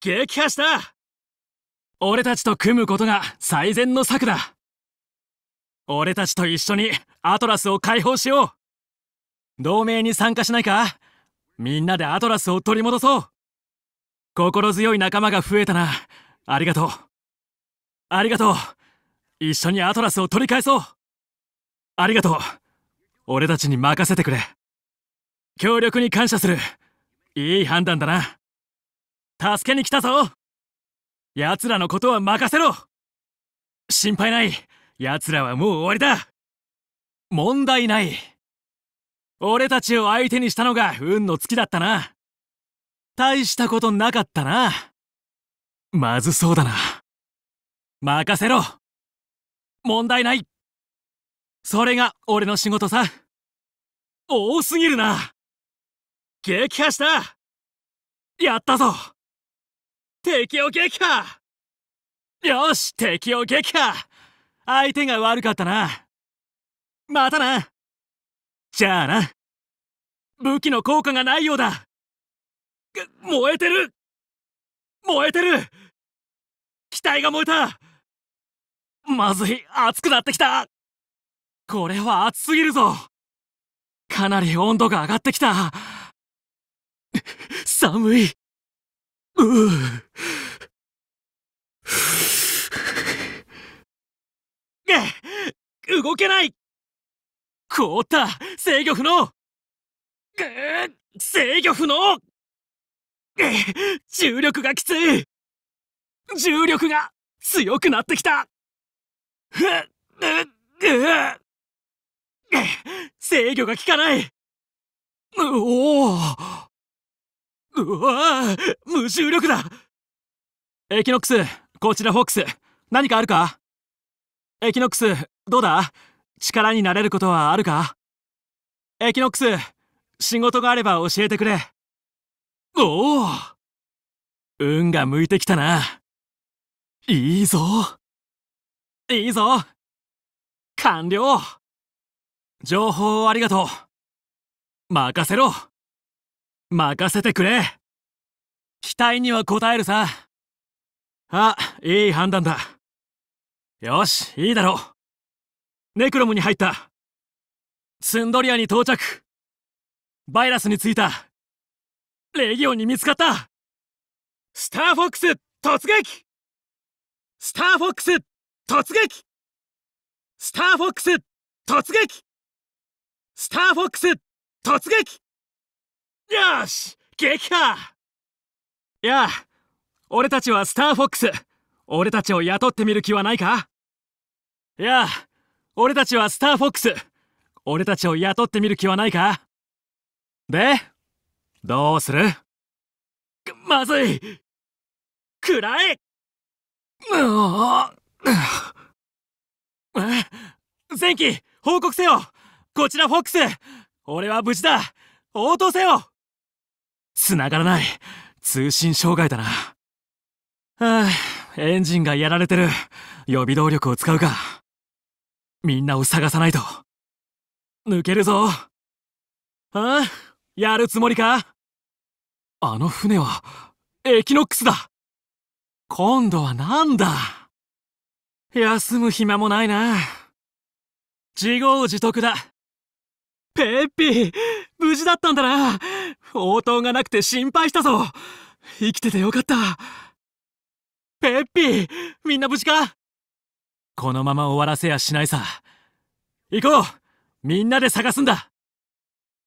撃破した俺たちと組むことが最善の策だ俺たちと一緒にアトラスを解放しよう同盟に参加しないかみんなでアトラスを取り戻そう心強い仲間が増えたなありがとうありがとう一緒にアトラスを取り返そうありがとう俺たちに任せてくれ協力に感謝するいい判断だな助けに来たぞ奴らのことは任せろ心配ない奴らはもう終わりだ問題ない俺たちを相手にしたのが運の月だったな大したことなかったなまずそうだな任せろ問題ないそれが俺の仕事さ多すぎるな撃破したやったぞ敵を撃破よし敵を撃破相手が悪かったなまたなじゃあな武器の効果がないようだ燃えてる燃えてる機体が燃えたまずい熱くなってきたこれは熱すぎるぞかなり温度が上がってきた 寒いうぅ。動けない凍った制御不能ぐ制御不能 重力がきつい重力が強くなってきたふ 制御が効かないおおうわあ無重力だエキノックス、こちらフォックス、何かあるかエキノックス、どうだ力になれることはあるかエキノックス、仕事があれば教えてくれ。おお運が向いてきたな。いいぞ。いいぞ。完了。情報をありがとう。任せろ。任せてくれ期待には応えるさあいい判断だよしいいだろうネクロムに入ったツンドリアに到着バイラスに着いたレギオンに見つかったスターフォックス突撃スターフォックス突撃スターフォックス突撃スターフォックス突撃よし撃破やあ俺たちはスターフォックス俺たちを雇ってみる気はないかやあ俺たちはスターフォックス俺たちを雇ってみる気はないかでどうするまずいくらえ前期報告せよこちらフォックス俺は無事だ応答せよ繋がらない。通信障害だな。はあ、エンジンがやられてる。予備動力を使うか。みんなを探さないと。抜けるぞ。ああ、やるつもりかあの船は、エキノックスだ。今度はなんだ休む暇もないな。自業自得だ。ペッピー、無事だったんだな。応答がなくて心配したぞ生きててよかったペッピーみんな無事かこのまま終わらせやしないさ行こうみんなで探すんだ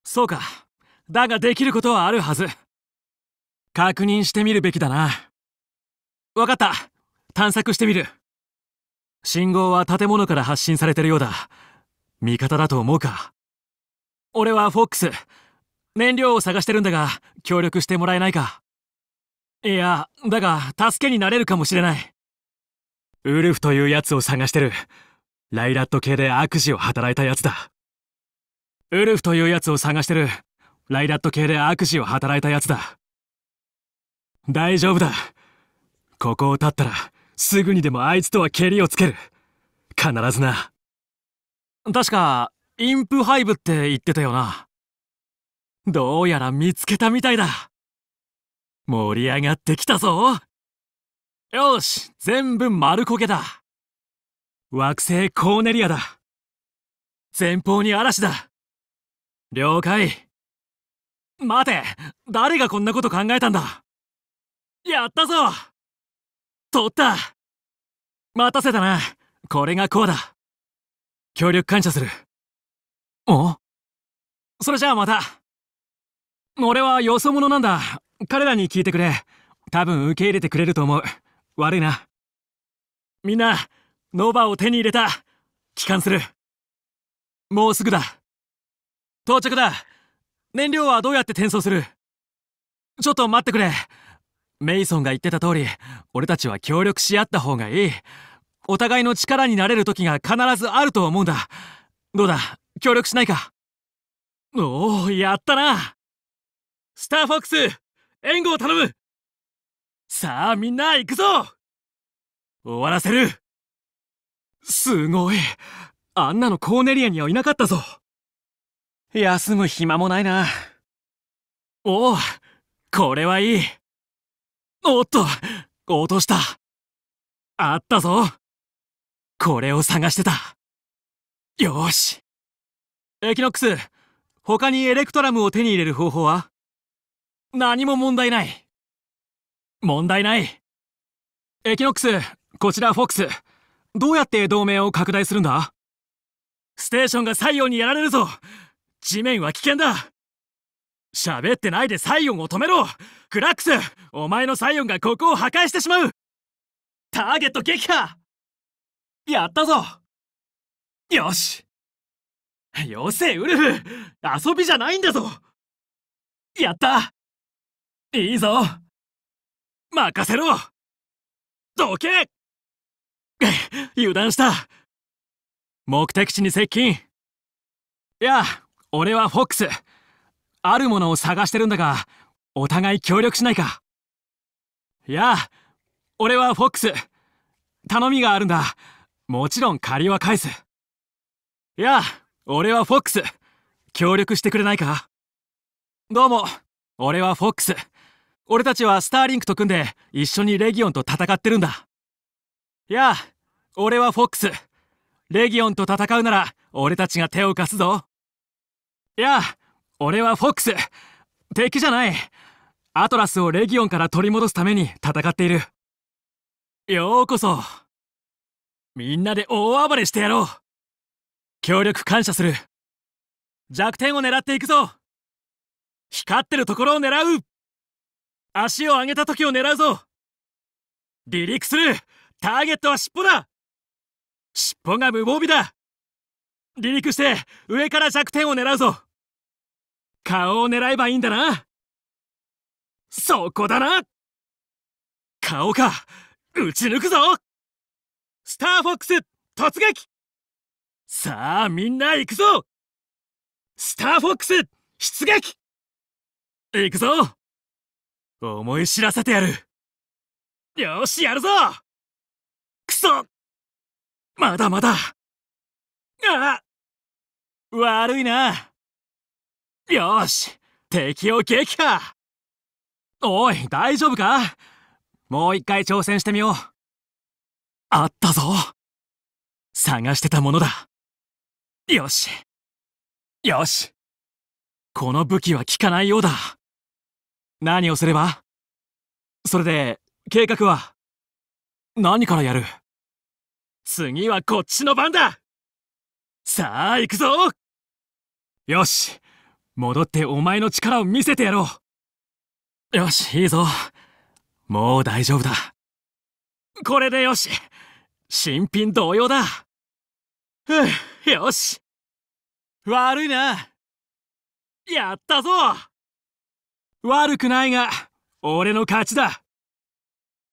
そうかだができることはあるはず確認してみるべきだな分かった探索してみる信号は建物から発信されてるようだ味方だと思うか俺はフォックス燃料を探してるんだが、協力してもらえないか。いや、だが、助けになれるかもしれない。ウルフというやつを探してる。ライラット系で悪事を働いたやつだ。ウルフというやつを探してる。ライラット系で悪事を働いたやつだ。大丈夫だ。ここを立ったら、すぐにでもあいつとはケリをつける。必ずな。確か、インプハイブって言ってたよな。どうやら見つけたみたいだ盛り上がってきたぞよし全部丸焦げだ惑星コーネリアだ前方に嵐だ了解待て誰がこんなこと考えたんだやったぞ取った待たせたなこれがこうだ協力感謝するおそれじゃあまた俺はよそ者なんだ彼らに聞いてくれ多分受け入れてくれると思う悪いなみんなノバを手に入れた帰還するもうすぐだ到着だ燃料はどうやって転送するちょっと待ってくれメイソンが言ってた通り俺たちは協力し合った方がいいお互いの力になれる時が必ずあると思うんだどうだ協力しないかおおやったなスターフォックス援護を頼むさあみんな行くぞ終わらせるすごいあんなのコーネリアにはいなかったぞ休む暇もないなおおこれはいいおっと落としたあったぞこれを探してたよしエキノックス他にエレクトラムを手に入れる方法は何も問題ない。問題ない。エキノックス、こちらフォックス。どうやって同盟を拡大するんだステーションが西洋にやられるぞ地面は危険だ喋ってないでサイオンを止めろクラックスお前のサイオンがここを破壊してしまうターゲット撃破やったぞよしよせウルフ遊びじゃないんだぞやったいいぞ任せろどけ 油断した目的地に接近いや俺はフォックスあるものを探してるんだがお互い協力しないかいや俺はフォックス頼みがあるんだもちろん借りは返すいや俺はフォックス協力してくれないかどうも俺はフォックス俺たちはスターリンクと組んで一緒にレギオンと戦ってるんだ。やあ、俺はフォックス。レギオンと戦うなら俺たちが手を貸すぞ。やあ、俺はフォックス。敵じゃない。アトラスをレギオンから取り戻すために戦っている。ようこそ。みんなで大暴れしてやろう。協力感謝する。弱点を狙っていくぞ。光ってるところを狙う足を上げた時を狙うぞ離陸するターゲットは尻尾だ尻尾が無防備だ離陸して上から弱点を狙うぞ顔を狙えばいいんだなそこだな顔か撃ち抜くぞスターフォックス突撃さあみんな行くぞスターフォックス出撃行くぞ思い知らせてやるよしやるぞくそまだまだあ悪いなよし敵を撃破おい大丈夫かもう一回挑戦してみようあったぞ探してたものだよしよしこの武器は効かないようだ何をすればそれで、計画は何からやる次はこっちの番ださあ、行くぞよし戻ってお前の力を見せてやろうよし、いいぞ。もう大丈夫だ。これでよし新品同様だふぅ、よし悪いなやったぞ悪くないが、俺の勝ちだ。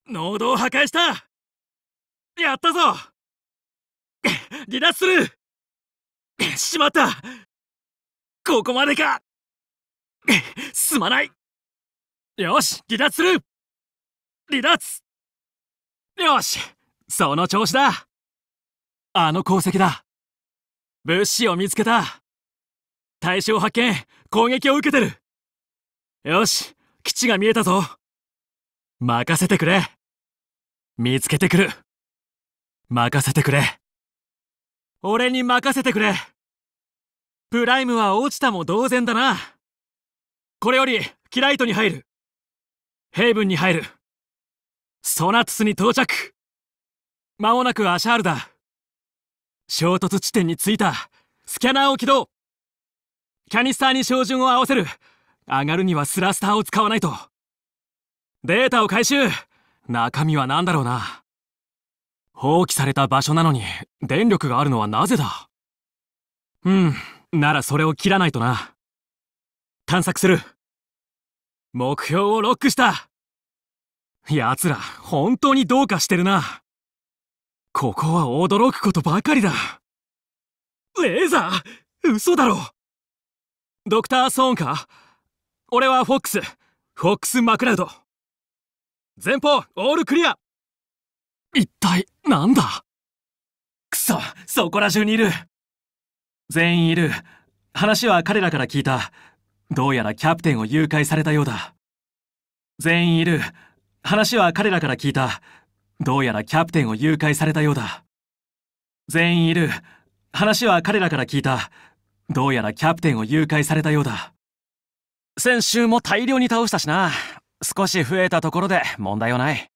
濃度を破壊したやったぞ 離脱する しまったここまでか すまないよし、離脱する離脱よし、その調子だあの功績だ物資を見つけた対象発見攻撃を受けてるよし、基地が見えたぞ。任せてくれ。見つけてくる。任せてくれ。俺に任せてくれ。プライムは落ちたも同然だな。これより、キライトに入る。ヘイブンに入る。ソナトスに到着。間もなくアシャールだ。衝突地点に着いた。スキャナーを起動。キャニスターに照準を合わせる。上がるにはスラスターを使わないと。データを回収中身は何だろうな。放棄された場所なのに電力があるのはなぜだうん、ならそれを切らないとな。探索する。目標をロックした奴ら、本当にどうかしてるな。ここは驚くことばかりだ。レーザー嘘だろドクター・ソーンか俺はフォックスフォックス・マクラウド前方オールクリア一体なんだくそそこら中にいる全員いる話は彼らから聞いたどうやらキャプテンを誘拐されたようだ全員いる話は彼らから聞いたどうやらキャプテンを誘拐されたようだ全員いる話は彼らから聞いたどうやらキャプテンを誘拐されたようだ先週も大量に倒したしな。少し増えたところで問題はない。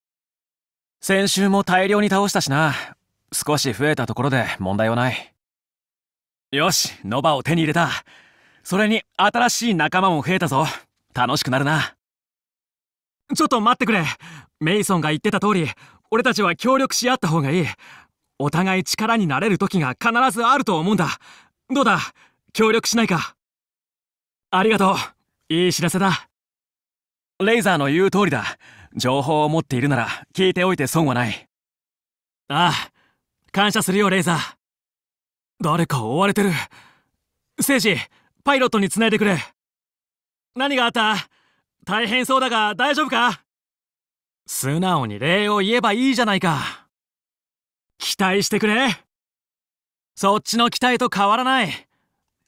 先週も大量に倒したしな。少し増えたところで問題はない。よし、ノバを手に入れた。それに新しい仲間も増えたぞ。楽しくなるな。ちょっと待ってくれ。メイソンが言ってた通り、俺たちは協力し合った方がいい。お互い力になれる時が必ずあると思うんだ。どうだ協力しないかありがとう。いい知らせだレイザーの言う通りだ情報を持っているなら聞いておいて損はないああ感謝するよレイザー誰か追われてるセイジパイロットにつないでくれ何があった大変そうだが大丈夫か素直に礼を言えばいいじゃないか期待してくれそっちの期待と変わらない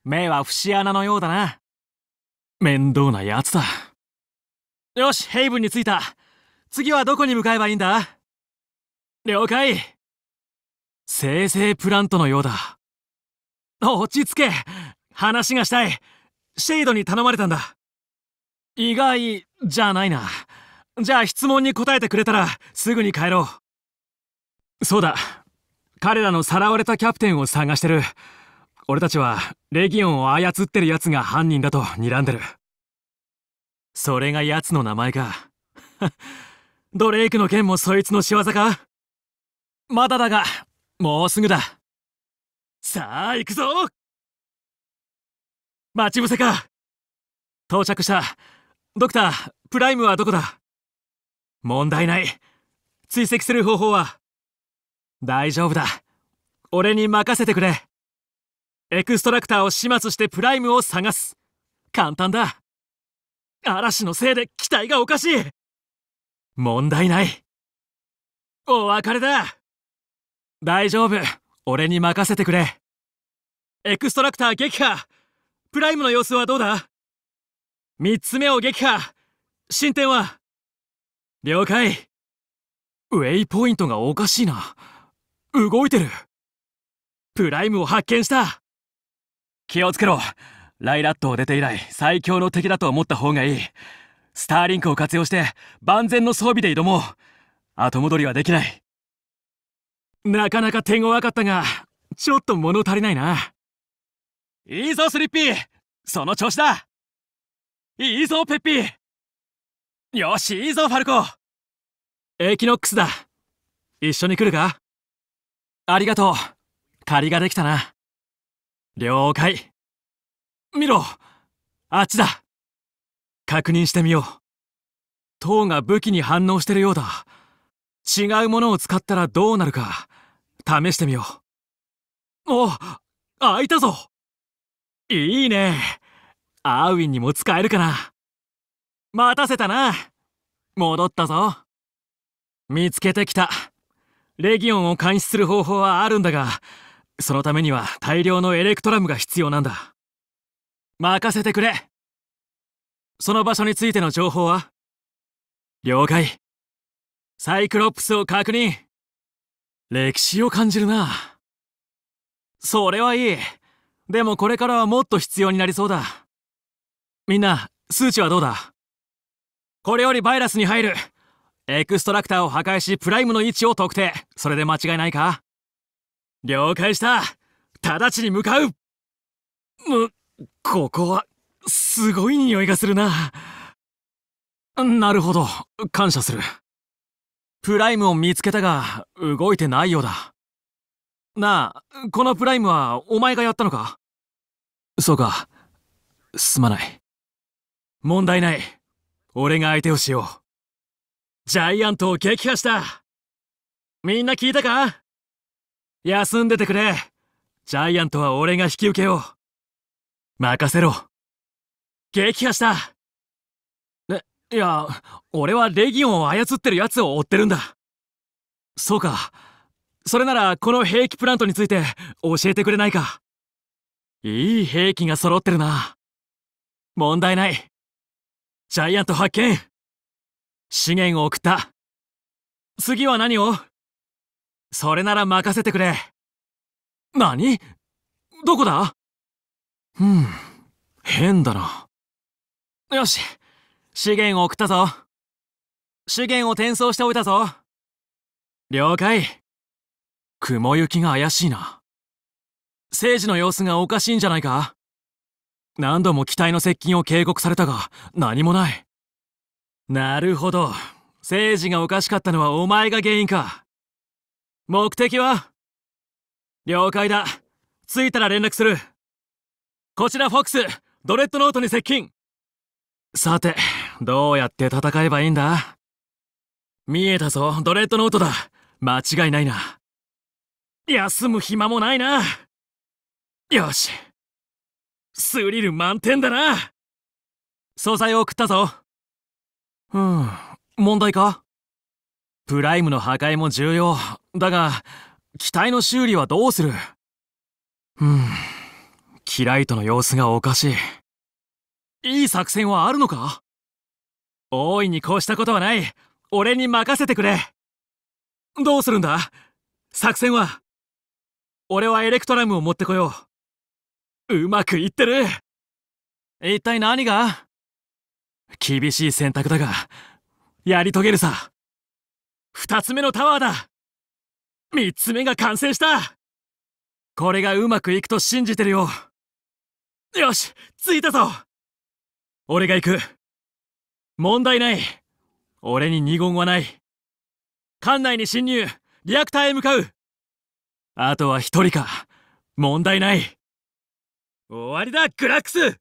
目は節穴のようだな面倒なやつだよしヘイブンに着いた次はどこに向かえばいいんだ了解生成プラントのようだ落ち着け話がしたいシェイドに頼まれたんだ意外じゃないなじゃあ質問に答えてくれたらすぐに帰ろうそうだ彼らのさらわれたキャプテンを探してる俺たちはレギオンを操ってる奴が犯人だと睨んでるそれが奴の名前か ドレイクの件もそいつの仕業かまだだがもうすぐださあ行くぞ待ち伏せか到着したドクタープライムはどこだ問題ない追跡する方法は大丈夫だ俺に任せてくれエクストラクターを始末してプライムを探す簡単だ嵐のせいで機体がおかしい問題ないお別れだ大丈夫俺に任せてくれエクストラクター撃破プライムの様子はどうだ3つ目を撃破進展は了解ウェイポイントがおかしいな動いてるプライムを発見した気をつけろライラットを出て以来最強の敵だと思った方がいいスターリンクを活用して万全の装備で挑もう後戻りはできないなかなか手強かったがちょっと物足りないないいぞスリッピーその調子だいいぞペッピーよしいいぞファルコエキノックスだ一緒に来るかありがとう借りができたな了解。見ろあっちだ確認してみよう。塔が武器に反応してるようだ。違うものを使ったらどうなるか、試してみよう。お開いたぞいいね。アーウィンにも使えるかな。待たせたな。戻ったぞ。見つけてきた。レギオンを監視する方法はあるんだが、そのためには大量のエレクトラムが必要なんだ任せてくれその場所についての情報は了解サイクロプスを確認歴史を感じるなそれはいいでもこれからはもっと必要になりそうだみんな数値はどうだこれよりバイラスに入るエクストラクターを破壊しプライムの位置を特定それで間違いないか了解した直ちに向かうむ、ここは、すごい匂いがするな。なるほど、感謝する。プライムを見つけたが、動いてないようだ。なあ、このプライムはお前がやったのかそうか。すまない。問題ない。俺が相手をしよう。ジャイアントを撃破したみんな聞いたか休んでてくれ。ジャイアントは俺が引き受けよう。任せろ。撃破したえ、いや、俺はレギオンを操ってる奴を追ってるんだ。そうか。それなら、この兵器プラントについて教えてくれないか。いい兵器が揃ってるな。問題ない。ジャイアント発見資源を送った。次は何をそれなら任せてくれ。何どこだうん、変だな。よし、資源を送ったぞ。資源を転送しておいたぞ。了解。雲行きが怪しいな。政治の様子がおかしいんじゃないか何度も機体の接近を警告されたが、何もない。なるほど。政治がおかしかったのはお前が原因か。目的は了解だ。着いたら連絡する。こちらフォックス、ドレッドノートに接近。さて、どうやって戦えばいいんだ見えたぞ、ドレッドノートだ。間違いないな。休む暇もないな。よし。スリル満点だな。素材を送ったぞ。うん、問題かプライムの破壊も重要。だが、機体の修理はどうするうん。キライトの様子がおかしい。いい作戦はあるのか大いにこうしたことはない。俺に任せてくれ。どうするんだ作戦は俺はエレクトラムを持ってこよう。うまくいってる一体何が厳しい選択だが、やり遂げるさ。2つ目のタワーだ3つ目が完成したこれがうまくいくと信じてるよよし着いたぞ俺が行く問題ない俺に二言はない館内に侵入リアクターへ向かうあとは一人か問題ない終わりだグラックス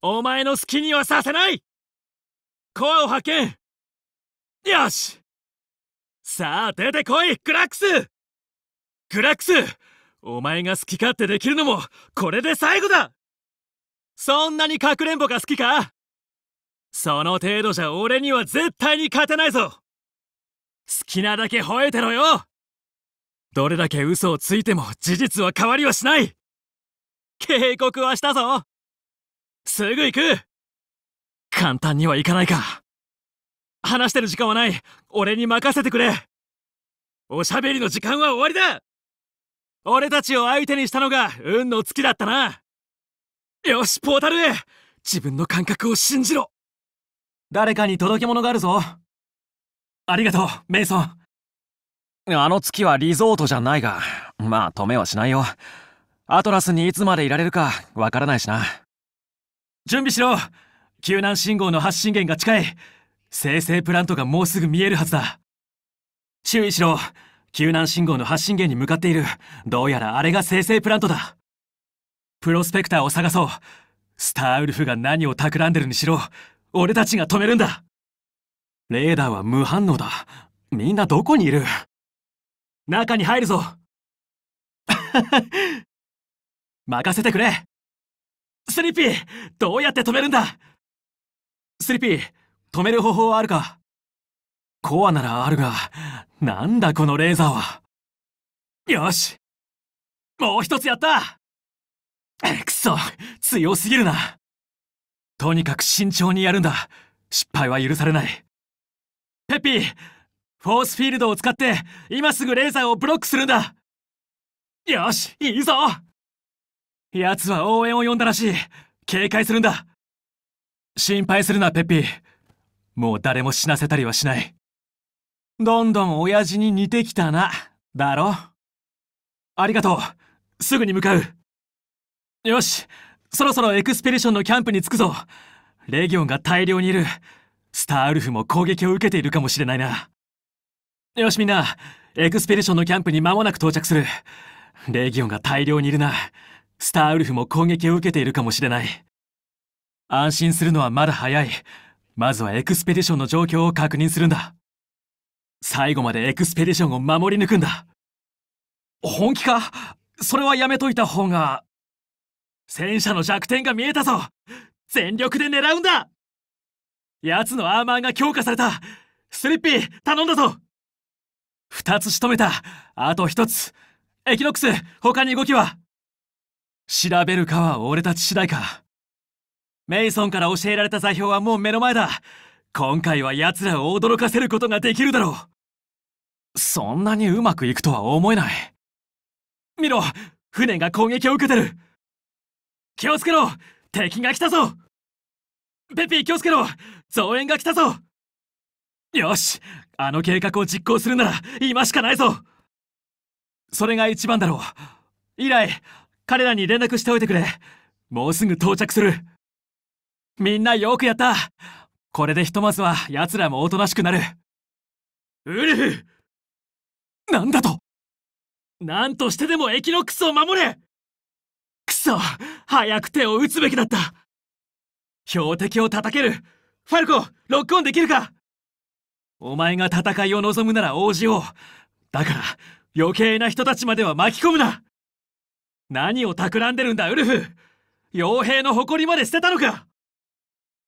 お前の好きにはさせないコアを発見よしさあ出てこいグラックスグラックスお前が好き勝手できるのもこれで最後だそんなにかくれんぼが好きかその程度じゃ俺には絶対に勝てないぞ好きなだけ吠えてろよどれだけ嘘をついても事実は変わりはしない警告はしたぞすぐ行く簡単にはいかないか。話してる時間はない俺に任せてくれおしゃべりの時間は終わりだ俺たちを相手にしたのが運の月だったなよしポータルへ自分の感覚を信じろ誰かに届け物があるぞありがとうメイソンあの月はリゾートじゃないがまあ止めはしないよアトラスにいつまでいられるかわからないしな準備しろ救難信号の発信源が近い生成プラントがもうすぐ見えるはずだ注意しろ救難信号の発信源に向かっているどうやらあれが生成プラントだプロスペクターを探そうスターウルフが何を企んでるにしろ俺たちが止めるんだレーダーは無反応だみんなどこにいる中に入るぞ 任せてくれスリッピーどうやって止めるんだスリッピー止める方法はあるかコアならあるが、なんだこのレーザーは。よしもう一つやったくそ強すぎるなとにかく慎重にやるんだ失敗は許されないペッピーフォースフィールドを使って今すぐレーザーをブロックするんだよしいいぞ奴は応援を呼んだらしい警戒するんだ心配するなペッピーもう誰も死なせたりはしない。どんどん親父に似てきたな、だろありがとう。すぐに向かう。よし、そろそろエクスペディションのキャンプに着くぞ。レギオンが大量にいる。スターウルフも攻撃を受けているかもしれないな。よしみんな、エクスペディションのキャンプに間もなく到着する。レギオンが大量にいるな。スターウルフも攻撃を受けているかもしれない。安心するのはまだ早い。まずはエクスペディションの状況を確認するんだ。最後までエクスペディションを守り抜くんだ。本気かそれはやめといた方が。戦車の弱点が見えたぞ全力で狙うんだ奴のアーマーが強化されたスリッピー頼んだぞ二つ仕留めたあと一つエキノックス他に動きは調べるかは俺たち次第かメイソンから教えられた座標はもう目の前だ今回は奴らを驚かせることができるだろうそんなにうまくいくとは思えない見ろ船が攻撃を受けてる気をつけろ敵が来たぞペピー気をつけろ増援が来たぞよしあの計画を実行するなら今しかないぞそれが一番だろう以来彼らに連絡しておいてくれもうすぐ到着するみんなよくやったこれでひとまずは奴らもおとなしくなる。ウルフなんだとなんとしてでもエキノックスを守れくそ早く手を打つべきだった標的を叩けるファルコロックオンできるかお前が戦いを望むなら応じよう。だから余計な人たちまでは巻き込むな何を企んでるんだウルフ傭兵の誇りまで捨てたのか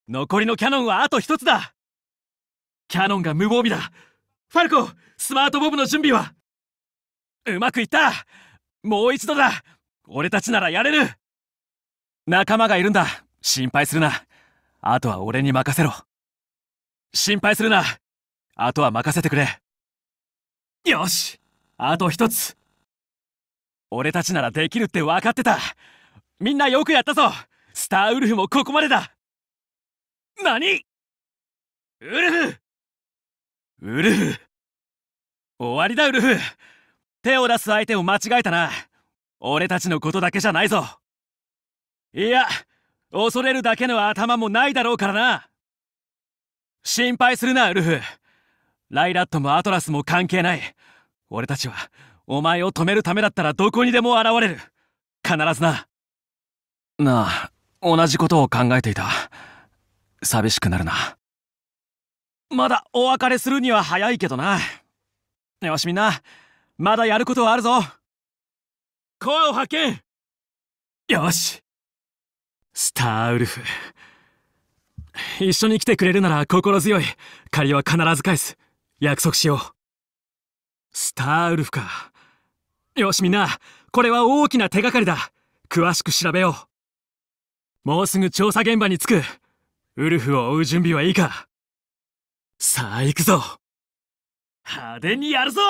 残りのキャノンはあと一つだキャノンが無防備だファルコスマートボブの準備はうまくいったもう一度だ俺たちならやれる仲間がいるんだ心配するなあとは俺に任せろ心配するなあとは任せてくれよしあと一つ俺たちならできるって分かってたみんなよくやったぞスターウルフもここまでだ何ウルフウルフ終わりだウルフ手を出す相手を間違えたな俺たちのことだけじゃないぞいや恐れるだけの頭もないだろうからな心配するなウルフライラットもアトラスも関係ない俺たちはお前を止めるためだったらどこにでも現れる必ずななあ同じことを考えていた寂しくなるな。まだお別れするには早いけどな。よしみんな、まだやることはあるぞ。声を発見よしスターウルフ。一緒に来てくれるなら心強い。借りは必ず返す。約束しよう。スターウルフか。よしみんな、これは大きな手がかりだ。詳しく調べよう。もうすぐ調査現場に着く。ウルフを追う準備はいいかさあ行くぞ派手にやるぞ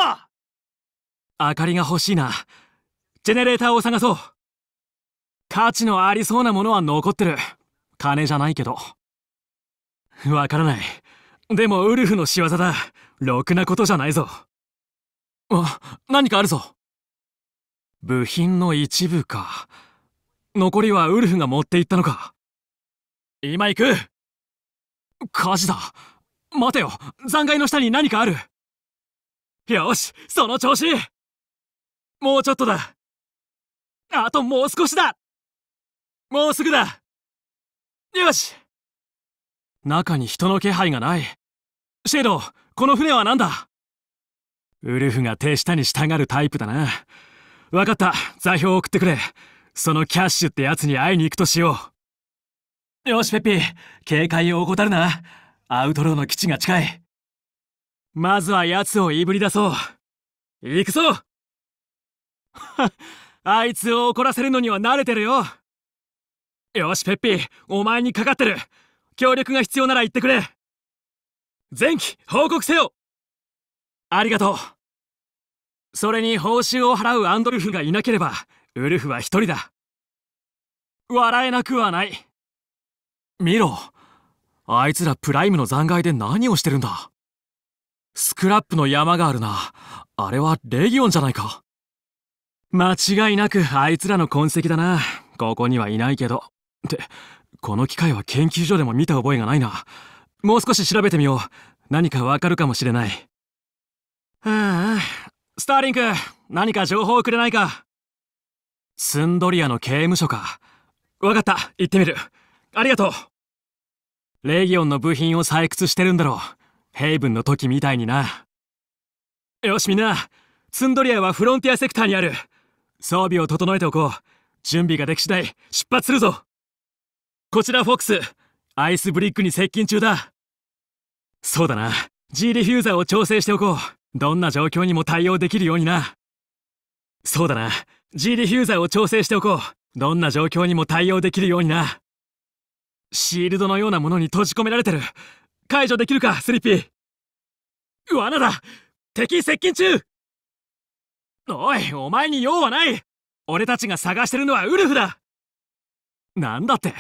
明かりが欲しいな。ジェネレーターを探そう。価値のありそうなものは残ってる。金じゃないけど。わからない。でもウルフの仕業だ。ろくなことじゃないぞ。あ、何かあるぞ。部品の一部か。残りはウルフが持っていったのか。今行く火事だ待てよ残骸の下に何かあるよしその調子もうちょっとだあともう少しだもうすぐだよし中に人の気配がないシェードこの船は何だウルフが手下に従うタイプだな分かった座標を送ってくれそのキャッシュってやつに会いに行くとしようよし、ペッピー。警戒を怠るな。アウトローの基地が近い。まずは奴をいぶり出そう。行くぞ あいつを怒らせるのには慣れてるよ。よし、ペッピー。お前にかかってる。協力が必要なら言ってくれ。前期、報告せよありがとう。それに報酬を払うアンドルフがいなければ、ウルフは一人だ。笑えなくはない。見ろあいつらプライムの残骸で何をしてるんだスクラップの山があるなあれはレギオンじゃないか間違いなくあいつらの痕跡だなここにはいないけどってこの機械は研究所でも見た覚えがないなもう少し調べてみよう何かわかるかもしれないはあスターリンク何か情報をくれないかスンドリアの刑務所かわかった行ってみるありがとうレギオンの部品を採掘してるんだろう。ヘイブンの時みたいにな。よしみんな、ツンドリアはフロンティアセクターにある。装備を整えておこう。準備ができ次第、出発するぞこちらフォックス、アイスブリックに接近中だ。そうだな。G リフューザーを調整しておこう。どんな状況にも対応できるようにな。そうだな。G リフューザーを調整しておこう。どんな状況にも対応できるようにな。シールドのようなものに閉じ込められてる解除できるかスリッピー罠だ敵接近中おいお前に用はない俺たちが探してるのはウルフだなんだって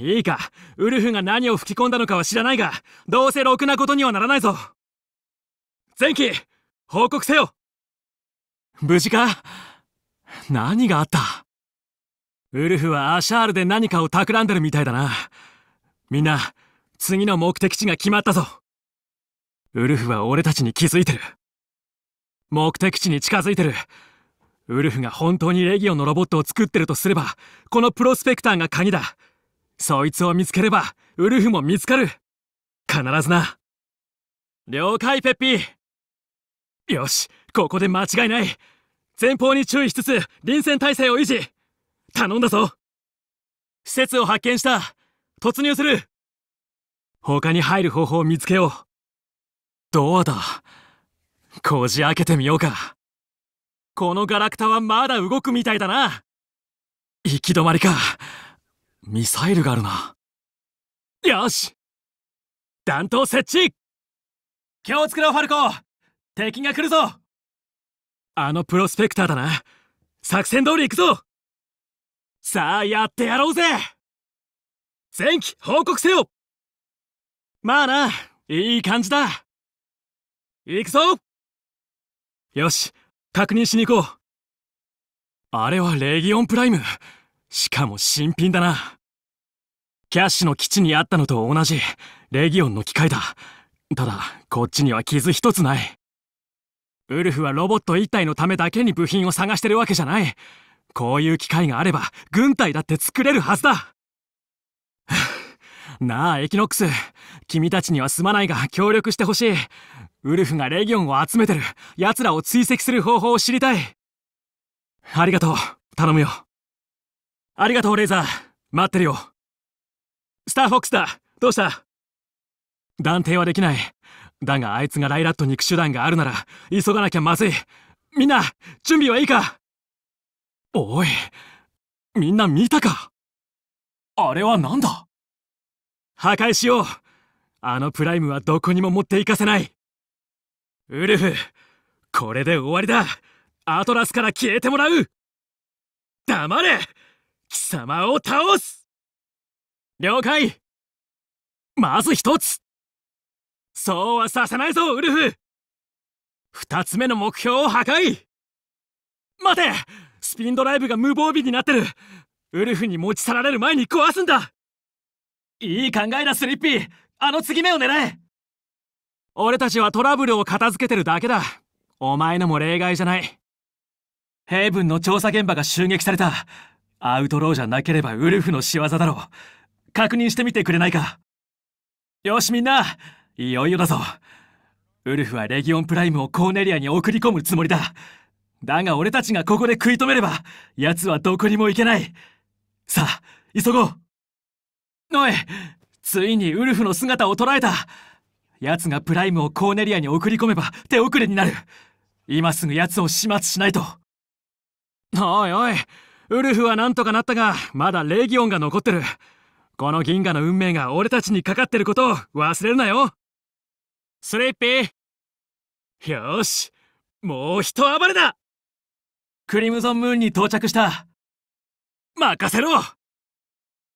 いいかウルフが何を吹き込んだのかは知らないがどうせろくなことにはならないぞ前期報告せよ無事か何があったウルフはアシャールで何かを企んでるみたいだな。みんな、次の目的地が決まったぞ。ウルフは俺たちに気づいてる。目的地に近づいてる。ウルフが本当にレギオンのロボットを作ってるとすれば、このプロスペクターが鍵だ。そいつを見つければ、ウルフも見つかる。必ずな。了解、ペッピー。よし、ここで間違いない。前方に注意しつつ、臨戦態勢を維持。頼んだぞ施設を発見した突入する他に入る方法を見つけようドアだこじ開けてみようかこのガラクタはまだ動くみたいだな行き止まりかミサイルがあるなよし弾頭設置気をつけろファルコ敵が来るぞあのプロスペクターだな作戦通り行くぞさあやってやろうぜ前期報告せよまあな、いい感じだ行くぞよし、確認しに行こう。あれはレギオンプライム。しかも新品だな。キャッシュの基地にあったのと同じ、レギオンの機械だ。ただ、こっちには傷一つない。ウルフはロボット一体のためだけに部品を探してるわけじゃない。こういう機会があれば軍隊だって作れるはずだ なあエキノックス君たちにはすまないが協力してほしいウルフがレギオンを集めてる奴らを追跡する方法を知りたいありがとう頼むよありがとうレイザー待ってるよスターフォックスだどうした断定はできないだがあいつがライラットに行く手段があるなら急がなきゃまずいみんな準備はいいかおい、みんな見たかあれは何だ破壊しようあのプライムはどこにも持っていかせないウルフ、これで終わりだアトラスから消えてもらう黙れ貴様を倒す了解まず一つそうはさせないぞウルフ二つ目の目標を破壊待てスピンドライブが無防備になってるウルフに持ち去られる前に壊すんだいい考えだスリッピーあの継ぎ目を狙え俺たちはトラブルを片付けてるだけだお前のも例外じゃないヘイブンの調査現場が襲撃されたアウトローじゃなければウルフの仕業だろう確認してみてくれないかよしみんないよいよだぞウルフはレギオンプライムをコーネリアに送り込むつもりだだが俺たちがここで食い止めれば、奴はどこにも行けない。さあ、急ごう。おいついにウルフの姿を捉えた奴がプライムをコーネリアに送り込めば手遅れになる今すぐ奴を始末しないとおいおいウルフはなんとかなったがまだレギオンが残ってるこの銀河の運命が俺たちにかかってることを忘れるなよスレイピーよしもうと暴れだクリムゾンムーンに到着した任せろ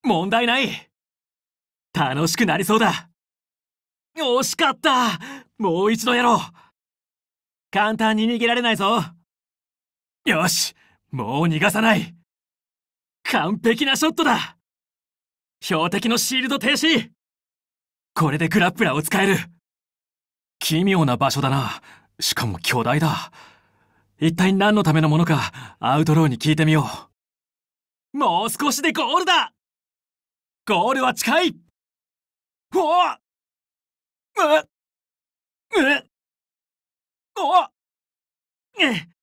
問題ない楽しくなりそうだ惜しかったもう一度やろう簡単に逃げられないぞよしもう逃がさない完璧なショットだ標的のシールド停止これでグラップラーを使える奇妙な場所だなしかも巨大だ一体何のためのものか、アウトローに聞いてみよう。もう少しでゴールだゴールは近いおおおえ